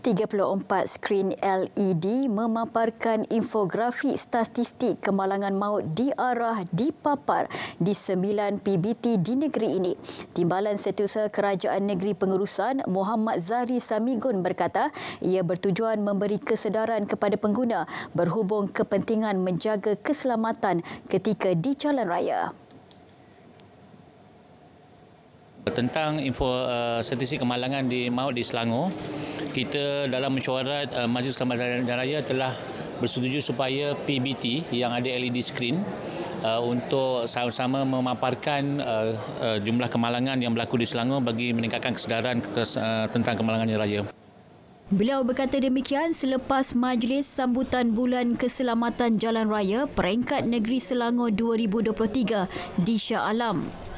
34 skrin LED memaparkan infografik statistik kemalangan maut diarah dipapar di sembilan PBT di negeri ini. Timbalan Setiausaha Kerajaan Negeri Pengurusan Muhammad Zahri Samigun berkata ia bertujuan memberi kesedaran kepada pengguna berhubung kepentingan menjaga keselamatan ketika di jalan raya tentang info uh, statistik kemalangan di maut di Selangor kita dalam mesyuarat uh, Majlis Selamat Jalan Raya telah bersetuju supaya PBT yang ada LED screen uh, untuk sama-sama memaparkan uh, uh, jumlah kemalangan yang berlaku di Selangor bagi meningkatkan kesedaran kes, uh, tentang kemalangan raya. Beliau berkata demikian selepas majlis sambutan bulan keselamatan jalan raya peringkat negeri Selangor 2023 di Shah Alam.